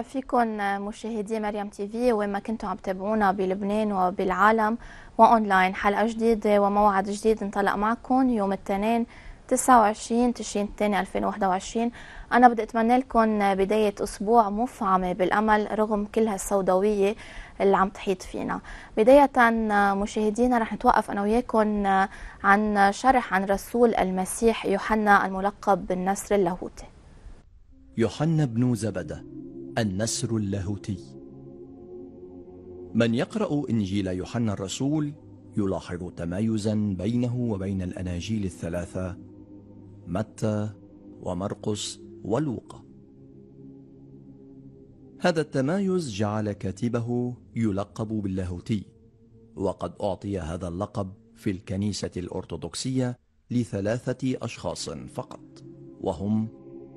نرحب فيكم مشاهدي مريم تي في وين ما كنتوا عم تتابعونا بلبنان وبالعالم واونلاين حلقه جديده وموعد جديد انطلق معكم يوم الاثنين 29 تشرين الثاني 2021 انا بدي اتمنى لكم بدايه اسبوع مفعمه بالامل رغم كل هالسوداويه اللي عم تحيط فينا بدايه مشاهدينا رح نتوقف انا وياكم عن شرح عن رسول المسيح يوحنا الملقب بالنسر اللاهوتي يوحنا بن زبده النسر اللاهوتي من يقرأ إنجيل يوحنا الرسول يلاحظ تمايزا بينه وبين الأناجيل الثلاثة متى ومرقس ولوقا هذا التمايز جعل كاتبه يلقب باللاهوتي وقد أعطي هذا اللقب في الكنيسة الأرثوذكسية لثلاثة أشخاص فقط وهم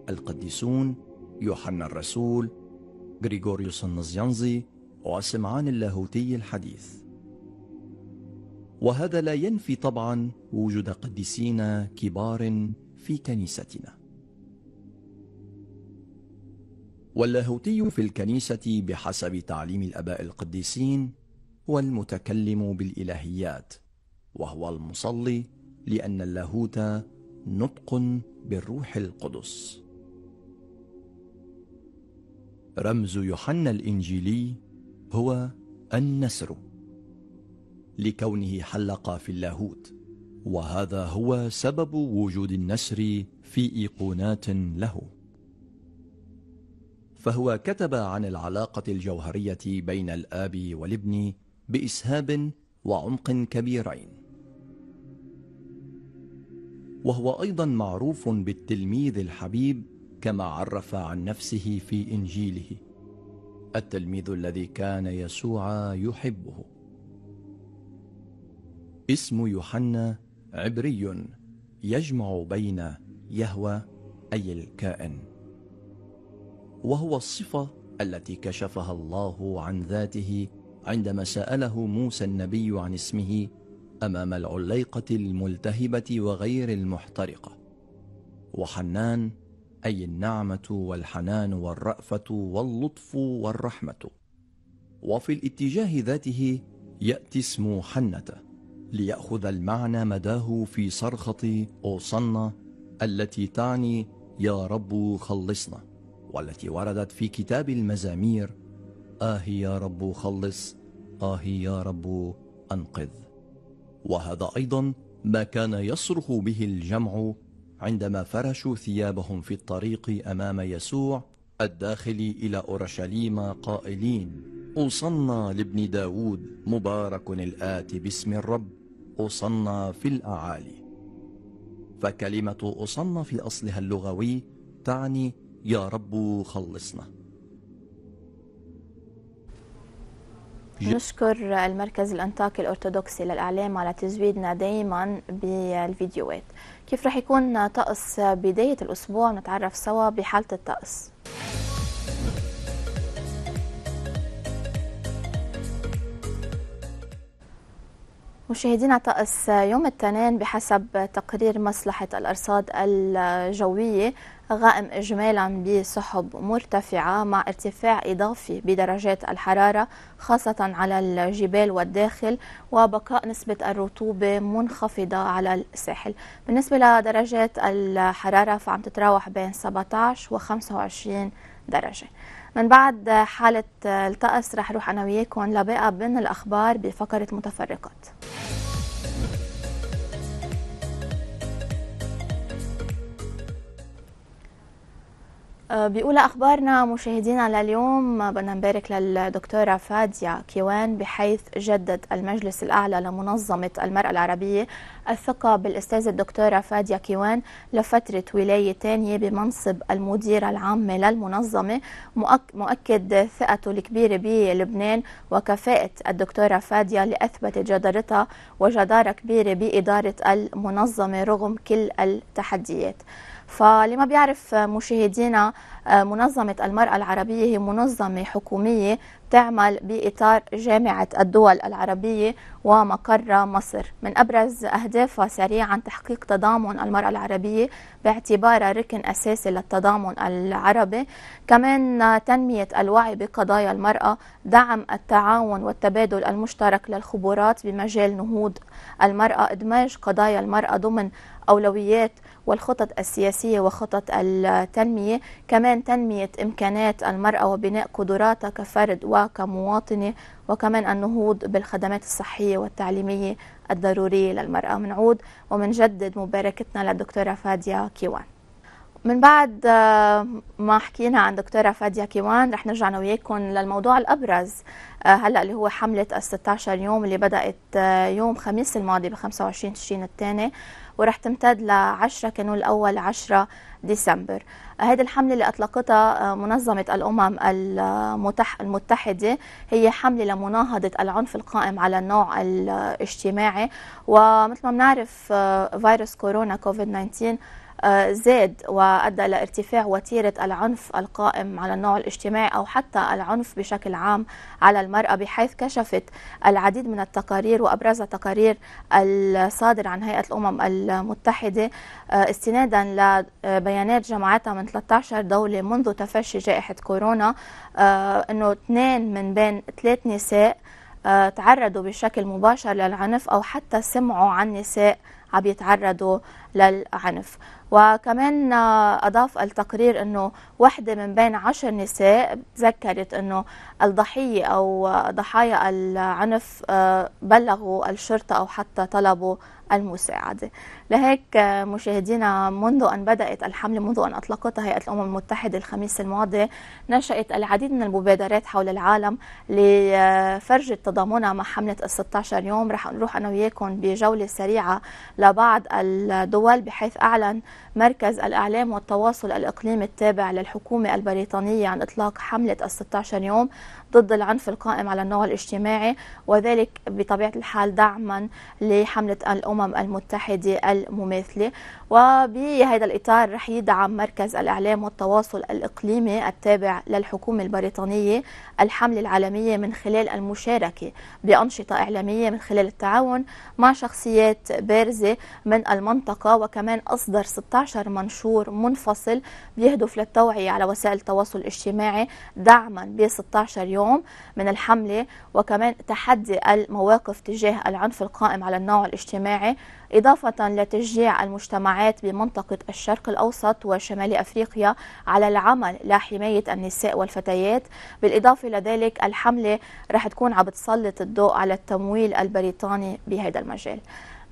القديسون يوحنا الرسول غريغوريوس النزيانزي وسمعان اللاهوتي الحديث وهذا لا ينفي طبعا وجود قديسين كبار في كنيستنا واللاهوتي في الكنيسة بحسب تعليم الأباء القديسين هو المتكلم بالإلهيات وهو المصلي لأن اللاهوت نطق بالروح القدس رمز يوحنا الانجيلي هو النسر لكونه حلق في اللاهوت وهذا هو سبب وجود النسر في ايقونات له فهو كتب عن العلاقه الجوهريه بين الاب والابن باسهاب وعمق كبيرين وهو ايضا معروف بالتلميذ الحبيب كما عرف عن نفسه في انجيله التلميذ الذي كان يسوع يحبه اسم يوحنا عبري يجمع بين يهوى اي الكائن وهو الصفه التي كشفها الله عن ذاته عندما ساله موسى النبي عن اسمه امام العليقه الملتهبه وغير المحترقه وحنان أي النعمة والحنان والرأفة واللطف والرحمة وفي الاتجاه ذاته يأتي اسم حنة ليأخذ المعنى مداه في صرخة أوصنا التي تعني يا رب خلصنا والتي وردت في كتاب المزامير آه يا رب خلص آه يا رب أنقذ وهذا أيضا ما كان يصرخ به الجمع عندما فرشوا ثيابهم في الطريق أمام يسوع الداخل إلى أورشليم قائلين أوصنا لابن داود مبارك الآت باسم الرب أوصنا في الأعالي فكلمة أوصنا في أصلها اللغوي تعني يا رب خلصنا نشكر المركز الأنطاكي الأرثوذكسي للإعلام على تزويدنا دائما بالفيديوهات كيف رح يكون طقس بداية الأسبوع نتعرف سوا بحالة الطقس مشاهدينا طقس يوم الاثنين بحسب تقرير مصلحة الأرصاد الجوية غائم إجمالا بسحب مرتفعة مع ارتفاع إضافي بدرجات الحرارة خاصة على الجبال والداخل وبقاء نسبة الرطوبة منخفضة على الساحل بالنسبة لدرجات الحرارة فعم تتراوح بين 17 و 25 درجة من بعد حالة الطقس رح روح أنا وياكم لباقة بين الأخبار بفقرة متفرقات بأولى أخبارنا مشاهدينا لليوم بدنا نبارك للدكتورة فاديا كيوان بحيث جدد المجلس الأعلى لمنظمة المرأة العربية الثقة بالأستاذة الدكتورة فاديا كيوان لفترة ولاية ثانية بمنصب المديرة العامة للمنظمة مؤكد ثقته الكبيرة بلبنان وكفاءة الدكتورة فاديا اللي أثبتت جدارتها وجدارة كبيرة بإدارة المنظمة رغم كل التحديات. فلما بيعرف مشاهدينا آه، منظمة المرأة العربية هي منظمة حكومية تعمل بإطار جامعة الدول العربية ومقر مصر من أبرز أهدافها سريعا تحقيق تضامن المرأة العربية باعتبارها ركن أساسي للتضامن العربي كمان تنمية الوعي بقضايا المرأة دعم التعاون والتبادل المشترك للخبرات بمجال نهوض المرأة إدماج قضايا المرأة ضمن أولويات والخطط السياسية وخطط التنمية كمان تنمية إمكانات المرأة وبناء قدراتها كفرد وكمواطنة وكمان النهوض بالخدمات الصحية والتعليمية الضرورية للمرأة منعود ومنجدد مباركتنا للدكتورة فادية كيوان من بعد آه، ما حكينا عن دكتوره فادية كيوان رح نرجع انا وياكم للموضوع الابرز آه، هلا اللي هو حمله ال 16 يوم اللي بدات آه، يوم خميس الماضي ب 25 تشرين الثاني ورح تمتد ل 10 كانون الاول 10 ديسمبر هذه الحملة اللي أطلقتها منظمة الأمم المتحدة هي حملة لمناهضة العنف القائم على النوع الاجتماعي ومثل ما بنعرف فيروس كورونا كوفيد 19 آه، زاد وأدى إلى ارتفاع وتيرة العنف القائم على النوع الاجتماعي أو حتى العنف بشكل عام على المرأة بحيث كشفت العديد من التقارير وأبرزها تقارير الصادر عن هيئة الأمم المتحدة آه، استنادا لبيانات آه، جمعتها من 13 دولة منذ تفشي جائحة كورونا أنه اثنين من بين ثلاث نساء تعرضوا بشكل مباشر للعنف أو حتى سمعوا عن نساء عم يتعرضوا للعنف وكمان آه، أضاف التقرير أنه واحدة من بين عشر نساء ذكرت أنه الضحية أو ضحايا العنف آه، بلغوا الشرطة أو حتى طلبوا المساعدة لهيك آه، مشاهدينا منذ أن بدأت الحملة منذ أن أطلقتها هيئة الأمم المتحدة الخميس الماضي نشأت العديد من المبادرات حول العالم لفرج تضامنها مع حملة ال 16 يوم رح نروح أنا وياكم بجولة سريعة لبعض الدول بحيث أعلن مركز الإعلام والتواصل الإقليمي التابع للحكومة البريطانية عن إطلاق حملة ال 16 يوم ضد العنف القائم على النوع الاجتماعي وذلك بطبيعة الحال دعما لحملة الأمم المتحدة المماثلة وبهذا الإطار رح يدعم مركز الإعلام والتواصل الإقليمي التابع للحكومة البريطانية الحملة العالمية من خلال المشاركة بأنشطة إعلامية من خلال التعاون مع شخصيات بارزة من المنطقة وكمان أصدر 16 منشور منفصل بيهدف للتوعية على وسائل التواصل الاجتماعي دعما ب 16 يوم اليوم من الحملة وكمان تحدي المواقف تجاه العنف القائم على النوع الاجتماعي إضافة لتشجيع المجتمعات بمنطقة الشرق الأوسط وشمال أفريقيا على العمل لحماية النساء والفتيات بالإضافة لذلك الحملة رح تكون عم بتسلط الضوء على التمويل البريطاني بهذا المجال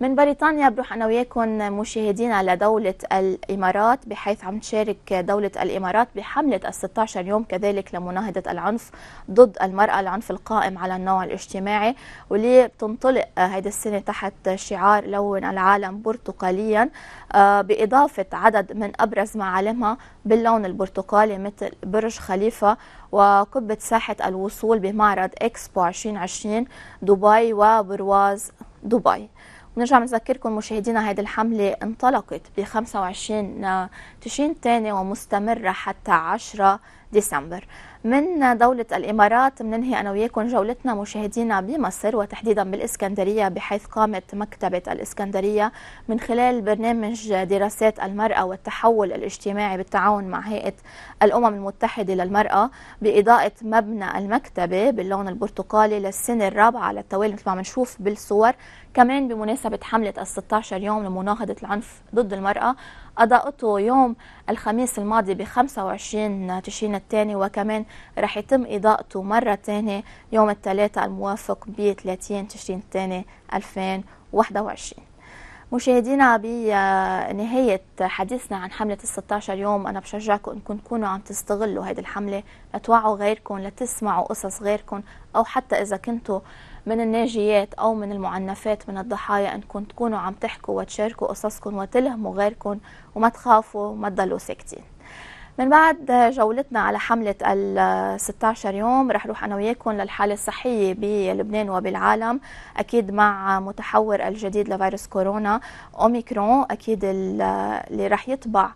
من بريطانيا بروح انا وياكم مشاهدين على دوله الامارات بحيث عم تشارك دوله الامارات بحمله ال 16 يوم كذلك لمناهضه العنف ضد المراه العنف القائم على النوع الاجتماعي واللي بتنطلق هيدي السنه تحت شعار لون العالم برتقاليا آه، باضافه عدد من ابرز معالمها باللون البرتقالي مثل برج خليفه وقبه ساحه الوصول بمعرض اكسبو 2020 دبي وبرواز دبي ونرجع نذكركم مشاهدينا هذه الحملة انطلقت ب 25 تشرين الثاني ومستمرة حتى 10 ديسمبر من دولة الإمارات بننهي أنا وياكم جولتنا مشاهدينا بمصر وتحديدا بالإسكندرية بحيث قامت مكتبة الإسكندرية من خلال برنامج دراسات المرأة والتحول الاجتماعي بالتعاون مع هيئة الأمم المتحدة للمرأة بإضاءة مبنى المكتبة باللون البرتقالي للسنة الرابعة على التوالي مثل ما عم نشوف بالصور كمان بمناسبة حملة ال 16 يوم لمناهضة العنف ضد المرأة أضاءته يوم الخميس الماضي ب 25 تشرين الثاني وكمان رح يتم إضاءته مرة ثانية يوم الثلاثاء الموافق ب 30 تشرين الثاني 2021 مشاهدينا بنهاية حديثنا عن حملة ال 16 يوم أنا بشجعكم أنكم تكونوا عم تستغلوا هذه الحملة لتوعوا غيركم لتسمعوا قصص غيركم أو حتى إذا كنتوا من الناجيات أو من المعنفات من الضحايا أنكم تكونوا عم تحكوا وتشاركوا قصصكم وتلهموا غيركم وما تخافوا وما تضلوا ساكتين من بعد جولتنا على حملة ال 16 يوم رح روح أنا وياكم للحالة الصحية بلبنان وبالعالم أكيد مع متحور الجديد لفيروس كورونا أوميكرون أكيد اللي رح يطبع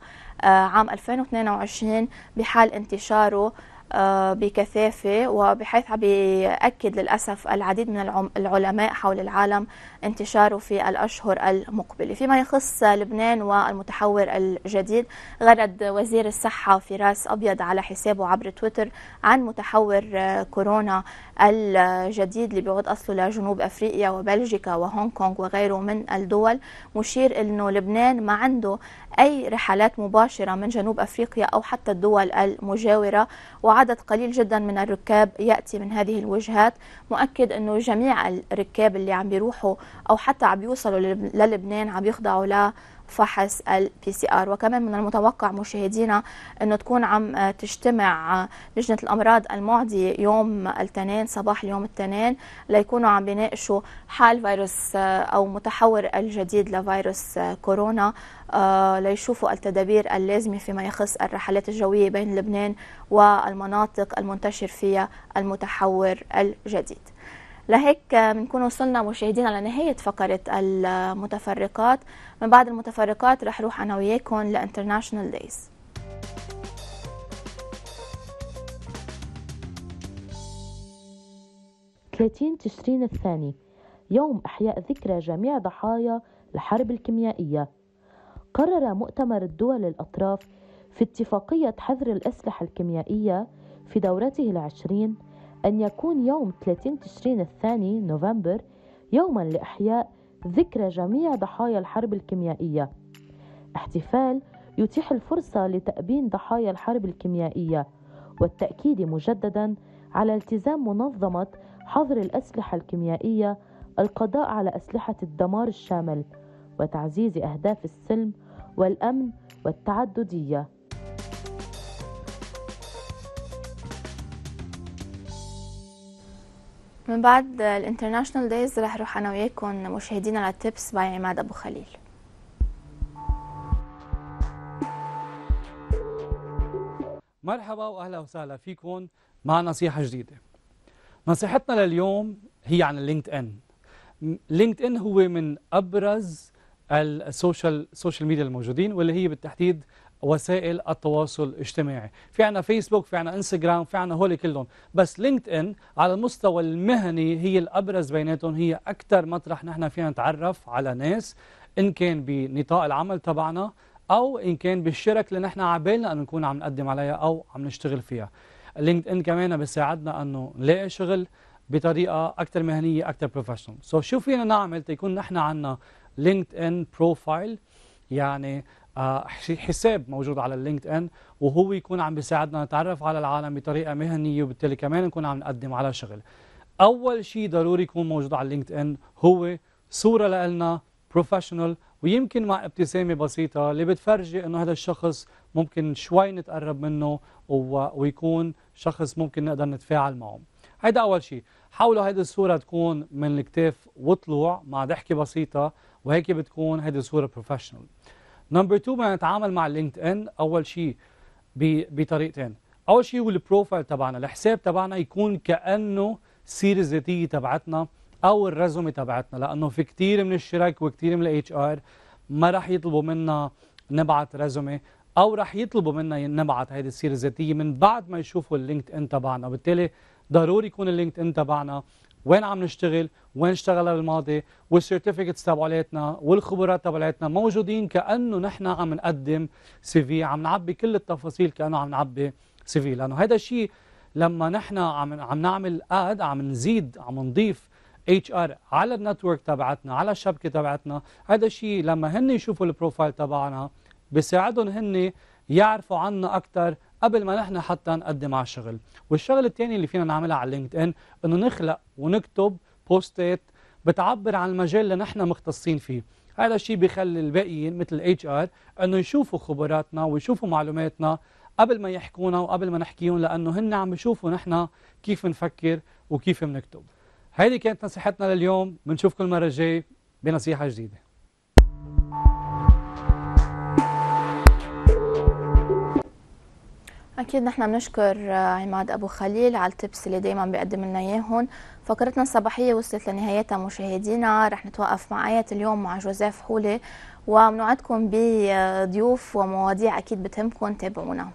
آه، عام 2022 بحال انتشاره آه، بكثافة وبحيث عم بيأكد للأسف العديد من العلماء حول العالم انتشاره في الأشهر المقبلة فيما يخص لبنان والمتحور الجديد غرد وزير الصحة فراس أبيض على حسابه عبر تويتر عن متحور كورونا الجديد اللي بيعود أصله لجنوب أفريقيا وبلجيكا وهونغ كونغ وغيره من الدول مشير أنه لبنان ما عنده أي رحلات مباشرة من جنوب أفريقيا أو حتى الدول المجاورة و وعدد قليل جدا من الركاب يأتي من هذه الوجهات مؤكد أنه جميع الركاب اللي عم بيروحوا أو حتى عم بيوصلوا للبنان عم يخضعوا فحص البي سي ار وكمان من المتوقع مشاهدينا انه تكون عم آه، تجتمع آه، لجنه الامراض المعديه يوم الاثنين صباح اليوم الاثنين ليكونوا عم بيناقشوا حال فيروس آه، او متحور الجديد لفيروس كورونا ليشوفوا التدابير اللازمه فيما يخص الرحلات الجويه بين لبنان والمناطق المنتشر فيها المتحور الجديد لهيك بنكون وصلنا مشاهدينا لنهاية فقرة المتفرقات من بعد المتفرقات رح روح أنا وياكم لانترناشونال دايز ثلاثين تشرين الثاني يوم إحياء ذكرى جميع ضحايا الحرب الكيميائية قرر مؤتمر الدول الأطراف في اتفاقية حظر الأسلحة الكيميائية في دورته العشرين أن يكون يوم 30 تشرين الثاني نوفمبر يوما لإحياء ذكرى جميع ضحايا الحرب الكيميائية احتفال يتيح الفرصة لتأبين ضحايا الحرب الكيميائية والتأكيد مجددا على التزام منظمة حظر الأسلحة الكيميائية القضاء على أسلحة الدمار الشامل وتعزيز أهداف السلم والأمن والتعددية من بعد الانترناشنال دايز رح روح انا وياكم مشاهدينا على تيبس باي عماد ابو خليل مرحبا واهلا وسهلا فيكم مع نصيحه جديده نصيحتنا لليوم هي عن لينكد ان لينكد ان هو من ابرز السوشيال سوشيال ميديا الموجودين واللي هي بالتحديد وسائل التواصل الاجتماعي في عنا فيسبوك في عنا انستغرام في عنا هول كلهم بس لينكد ان على المستوى المهني هي الابرز بيناتهم هي اكثر مطرح نحن فينا نتعرف على ناس ان كان بنطاق العمل تبعنا او ان كان بالشرك اللي نحن عبالنا ان نكون عم نقدم عليها او عم نشتغل فيها لينكد ان كمان بيساعدنا انه نلاقي شغل بطريقه اكثر مهنيه اكثر بروفيشنال سو so شو فينا نعمل تيكون نحن عندنا لينكد ان بروفايل يعني آه، حساب موجود على اللينكد ان وهو يكون عم بيساعدنا نتعرف على العالم بطريقه مهنيه وبالتالي كمان نكون عم نقدم على شغل اول شيء ضروري يكون موجود على اللينكد ان هو صوره لنا بروفيشنال ويمكن مع ابتسامه بسيطه اللي بتفرجي انه هذا الشخص ممكن شوي نتقرب منه ويكون شخص ممكن نقدر نتفاعل معه هيدا اول شيء حاولوا هيدي الصوره تكون من الكتاف وطلوع مع ضحكه بسيطه وهيك بتكون هيدي الصوره بروفيشنال نمبر 2 بدنا نتعامل مع اللينكد ان اول شيء بطريقتين اول شيء هو البروفايل تبعنا الحساب تبعنا يكون كانه السيره الذاتيه تبعتنا او الرزومه تبعتنا لانه في كثير من الشرك وكثير من الاتش ار ما راح يطلبوا منا نبعث رزومه او راح يطلبوا منا نبعث هذه السيره الذاتيه من بعد ما يشوفوا اللينكد ان تبعنا وبالتالي ضروري يكون اللينكد ان تبعنا وين عم نشتغل وين اشتغلنا بالماضي والسيرتيفيكتس تبعولاتنا والخبرات تبعولاتنا موجودين كانه نحن عم نقدم سي في عم نعبي كل التفاصيل كانه عم نعبي سي في لانه هذا الشيء لما نحن عم عم نعمل اد عم نزيد عم نضيف اتش ار على النتورك تبعتنا على الشبكه تبعتنا هذا الشيء لما هن يشوفوا البروفايل تبعنا بيساعدهم هن يعرفوا عنا اكثر قبل ما نحن حتى نقدم على الشغل والشغل الثاني اللي فينا نعملها على لينكد ان انه نخلق ونكتب بوستات بتعبر عن المجال اللي نحن مختصين فيه هذا الشيء بيخلي الباقيين مثل اتش ار انه يشوفوا خبراتنا ويشوفوا معلوماتنا قبل ما يحكونا وقبل ما نحكيهم لانه هن عم بيشوفوا نحن كيف بنفكر وكيف بنكتب هذه كانت نصيحتنا لليوم بنشوفكم المره الجايه بنصيحه جديده أكيد نحن بنشكر آه، عماد أبو خليل على التبس اللي دايما بيقدم لنا إياهم فكرتنا الصباحية وصلت لنهايتها مشاهدينا رح نتوقف مع آية اليوم مع جوزيف حولي ومنوعدكم بضيوف ومواضيع أكيد بتهمكم تابعونا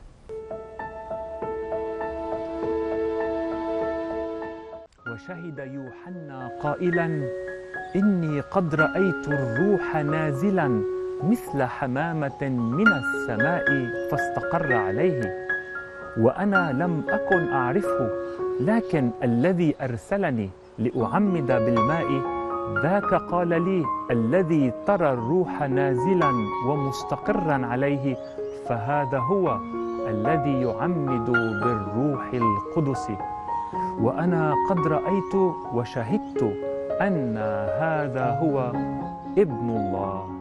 وشهد يوحنا قائلا إني قد رأيت الروح نازلا مثل حمامة من السماء فاستقر عليه وأنا لم أكن أعرفه لكن الذي أرسلني لأعمد بالماء ذاك قال لي الذي ترى الروح نازلا ومستقرا عليه فهذا هو الذي يعمد بالروح القدس وأنا قد رأيت وشهدت أن هذا هو ابن الله